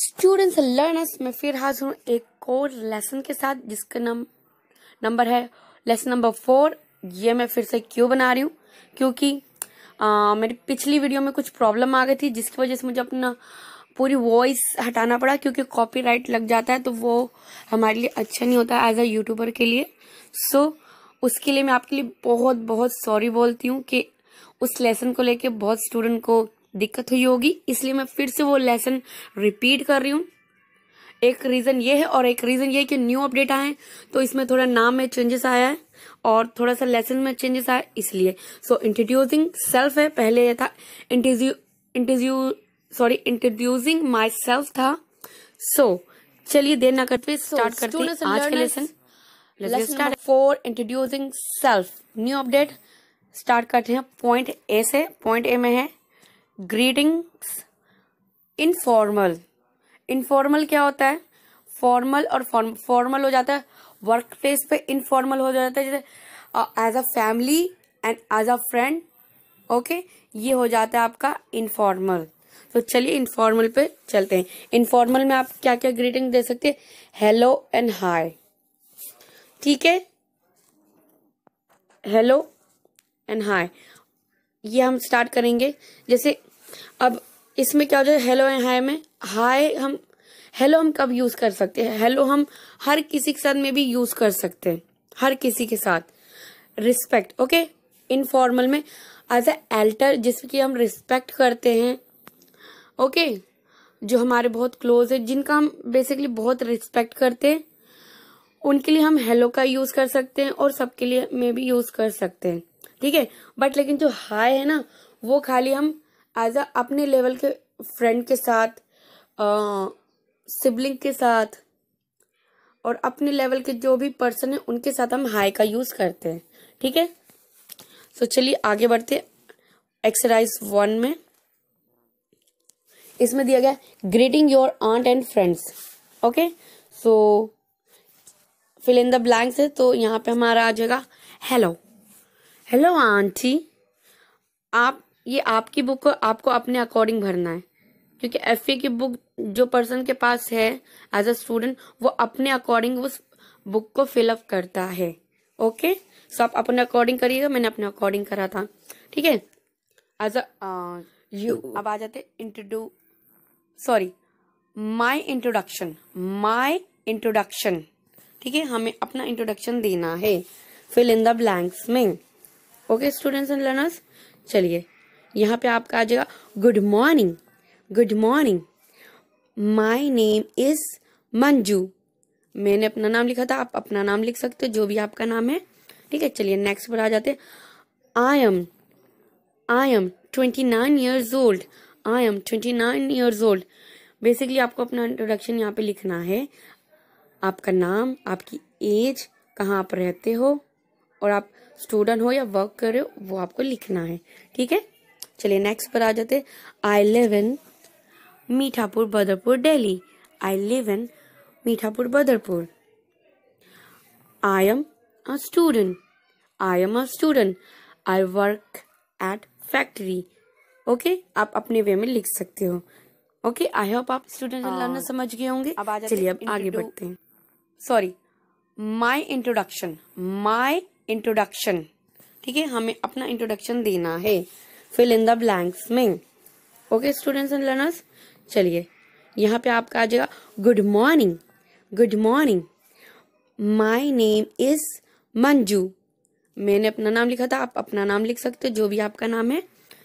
Students learners मैं फिर हाजिर हूँ एक और लेसन के साथ जिसका नाम नंबर है लेसन नंबर फोर ये मैं फिर से क्यों बना रही हूँ क्योंकि आ, मेरी पिछली वीडियो में कुछ प्रॉब्लम आ गई थी जिसकी वजह से मुझे अपना पूरी वॉइस हटाना पड़ा क्योंकि कॉपीराइट लग जाता है तो वो हमारे लिए अच्छा नहीं होता एज अ यूट्यूबर के लिए सो so, उसके लिए मैं आपके लिए बहुत बहुत सॉरी बोलती हूँ कि उस लेसन को लेके बहुत स्टूडेंट को दिक्कत हुई होगी इसलिए मैं फिर से वो लेसन रिपीट कर रही हूँ एक रीज़न ये है और एक रीज़न ये है कि न्यू अपडेट आए तो इसमें थोड़ा नाम में चेंजेस आया है और थोड़ा सा लेसन में चेंजेस आया इसलिए सो इंट्रोड्यूसिंग सेल्फ है पहले यह था interview sorry introducing myself था सो so, चलिए देर ना करते स्टार्ट so, करते हैं आज के lesson start for introducing self new update start करते हैं पॉइंट ए से पॉइंट ए में है ग्रीटिंग्स इनफॉर्मल इनफॉर्मल क्या होता है फॉर्मल और फॉर्मल हो जाता है वर्क प्लेस पे इनफॉर्मल हो जाता है जैसे as a family and as a friend okay ये हो जाता है आपका इनफॉर्मल तो चलिए इनफॉर्मल पे चलते हैं इनफॉर्मल में आप क्या क्या ग्रीटिंग दे सकते हैं हेलो एंड हाय ठीक है हेलो एंड हाय ये हम स्टार्ट करेंगे जैसे अब इसमें क्या हो जाए हेलो एंड हाय में हाय हम हेलो हम कब यूज़ कर सकते हैं हेलो हम हर किसी के साथ में भी यूज़ कर सकते हैं हर किसी के साथ रिस्पेक्ट ओके इनफॉर्मल में एज ए एल्टर जिसकी हम रिस्पेक्ट करते हैं ओके जो हमारे बहुत क्लोज है जिनका हम बेसिकली बहुत रिस्पेक्ट करते हैं उनके लिए हम हेलो का यूज़ कर सकते हैं और सबके लिए में भी यूज़ कर सकते हैं ठीक है बट लेकिन जो हाय है ना वो खाली हम एज अ अपने लेवल के फ्रेंड के साथ सिबलिंग के साथ और अपने लेवल के जो भी पर्सन है उनके साथ हम हाई का यूज़ करते हैं ठीक है so, चलिए आगे बढ़ते एक्सरसाइज वन में इसमें दिया गया greeting your aunt and friends okay so fill in the blanks है तो यहाँ पे हमारा आ जाएगा हेलो हेलो आंटी आप ये आपकी बुक को आपको अपने अकॉर्डिंग भरना है क्योंकि एफ की बुक जो पर्सन के पास है एज अ स्टूडेंट वो अपने अकॉर्डिंग उस बुक को फिलअप करता है ओके सो आप अपने अकॉर्डिंग करिएगा मैंने अपने अकॉर्डिंग करा था ठीक है एज अ यू अब आ जाते introduce sorry my introduction my introduction ठीक है हमें अपना इंट्रोडक्शन देना है फिल इन द ब्लैंक्स में ओके स्टूडेंट्स एंड लर्नर्स चलिए यहाँ पे आपका आ जाएगा good morning good morning my name is Manju मैंने अपना नाम लिखा था आप अपना नाम लिख सकते हो जो भी आपका नाम है ठीक है चलिए नेक्स्ट पर आ जाते I am I am twenty nine years old I am twenty nine years old basically आपको अपना इंट्रोडक्शन यहाँ पे लिखना है आपका नाम आपकी एज कहाँ आप रहते हो और आप स्टूडेंट हो या वर्क कर रहे हो वो आपको लिखना है ठीक है चलिए नेक्स्ट पर आ जाते I live in Mithapur Badarpur Delhi I live in Mithapur Badarpur I am a student I am a student I work at factory okay आप अपने वे में लिख सकते हो ओके आई होप आप स्टूडेंट लर्नर हाँ। समझ गए होंगे अब चलिए अब आगे बढ़ते हैं sorry my introduction my introduction ठीक है हमें अपना इंट्रोडक्शन देना है फिल इन द ब्लैंक्स में ओके स्टूडेंट्स एंड लर्नर्स चलिए यहाँ पे आपका आ जाएगा good morning good morning my name is Manju मैंने अपना नाम लिखा था आप अपना नाम लिख सकते हो जो भी आपका नाम है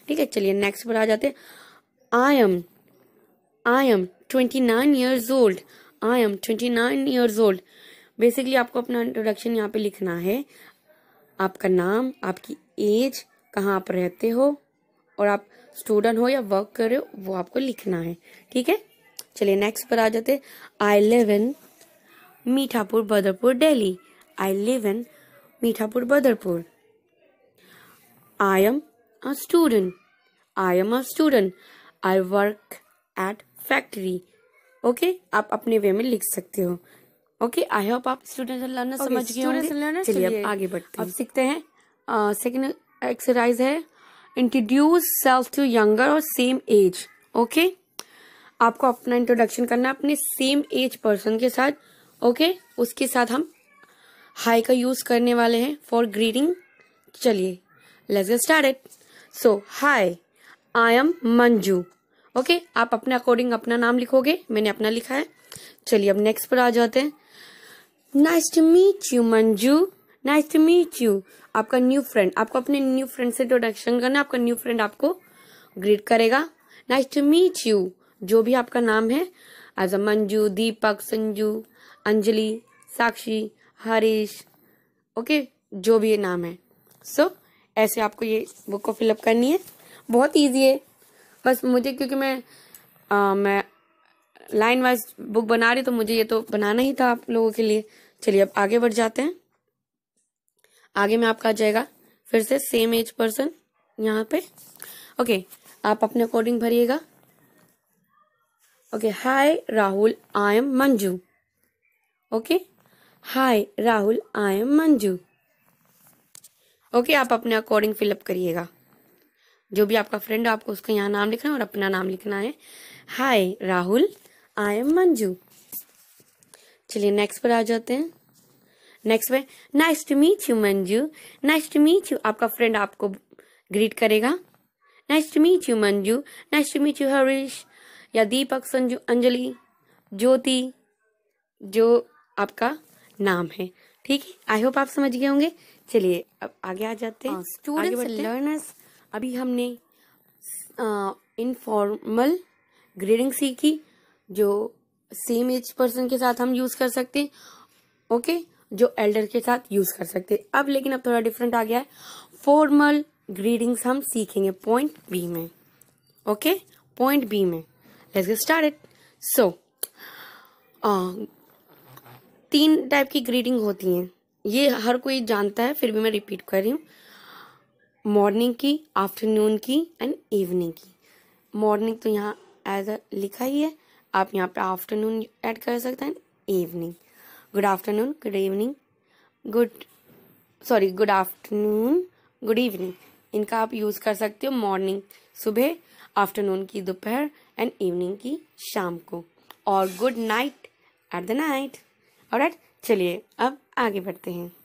ठीक है चलिए नेक्स्ट पर आ जाते I am I am twenty nine years old I am twenty nine years old basically आपको अपना इंट्रोडक्शन यहाँ पे लिखना है आपका नाम आपकी एज कहाँ आप रहते हो और आप स्टूडेंट हो या वर्क कर रहे हो वो आपको लिखना है ठीक है चलिए नेक्स्ट पर आ जाते I live in Mithapur Badarpur Delhi I live in Mithapur Badarpur I am a student I am a student I work at factory okay आप अपने वे में लिख सकते हो ओके आई होप आप स्टूडेंट लर्नर समझ गए चलिए अब आगे बढ़ते अब सीखते हैं सेकंड एक्सरसाइज है इंट्रोड्यूस सेल्फ टू यंगर और सेम एज ओके आपको अपना इंट्रोडक्शन करना है अपने सेम एज पर्सन के साथ ओके okay? उसके साथ हम हाई का यूज़ करने वाले हैं फॉर ग्रीटिंग चलिए let's get started so hi I am Manju okay आप अपने अकॉर्डिंग अपना नाम लिखोगे मैंने अपना लिखा है चलिए अब नेक्स्ट पर आ जाते हैं nice to meet you Manju nice to meet you आपका न्यू फ्रेंड आपको अपने न्यू फ्रेंड से इंट्रोडक्शन करना आपका न्यू फ्रेंड आपको ग्रीट करेगा नाइस टू मीट यू जो भी आपका नाम है as a Manju Deepak Sanju Anjali Sakshi Harish okay जो भी ये नाम है सो so, ऐसे आपको ये बुक को फिलअप करनी है बहुत ईजी है बस मुझे क्योंकि मैं आ, मैं लाइन वाइज बुक बना रही तो मुझे ये तो बनाना ही था आप लोगों के लिए चलिए अब आगे बढ़ जाते हैं आगे में आपका आ जाएगा फिर से सेम एज पर्सन यहाँ पे ओके आप अपने अकॉर्डिंग भरिएगा okay hi Rahul I am Manju okay hi Rahul I am Manju okay आप अपने अकॉर्डिंग फिलअप करिएगा जो भी आपका फ्रेंड है आपको उसका यहाँ नाम लिखना है और अपना नाम लिखना है hi Rahul I am Manju चलिए नेक्स्ट पर आ जाते हैं next way nice to meet you Manju nice to meet you आपका फ्रेंड आपको ग्रीट करेगा nice to meet you Manju nice to meet you Harish या दीपक संजू अंजलि ज्योति जो आपका नाम है ठीक है आई होप आप समझ गए होंगे चलिए अब आगे आ जाते हैं स्टूडेंट हाँ, लर्नर्स अभी हमने इनफॉर्मल ग्रेडिंग सीखी जो सेम एज पर्सन के साथ हम यूज़ कर सकते हैं ओके okay? जो एल्डर के साथ यूज़ कर सकते हैं अब लेकिन अब थोड़ा डिफरेंट आ गया है फॉर्मल ग्रीडिंग्स हम सीखेंगे पॉइंट बी में ओके पॉइंट बी में लेट्स गेट स्टार्टेड सो तीन टाइप की ग्रीडिंग होती हैं ये हर कोई जानता है फिर भी मैं रिपीट कर रही हूँ मॉर्निंग की आफ्टरनून की एंड इवनिंग की मॉर्निंग तो यहाँ एज अ लिखा ही है आप यहाँ पे आफ्टरनून ऐड कर सकते हैं evening good afternoon good evening good sorry good afternoon good evening इनका आप यूज़ कर सकते हो मॉर्निंग सुबह आफ्टरनून की दोपहर एंड इवनिंग की शाम को और good night at the night और चलिए अब आगे बढ़ते हैं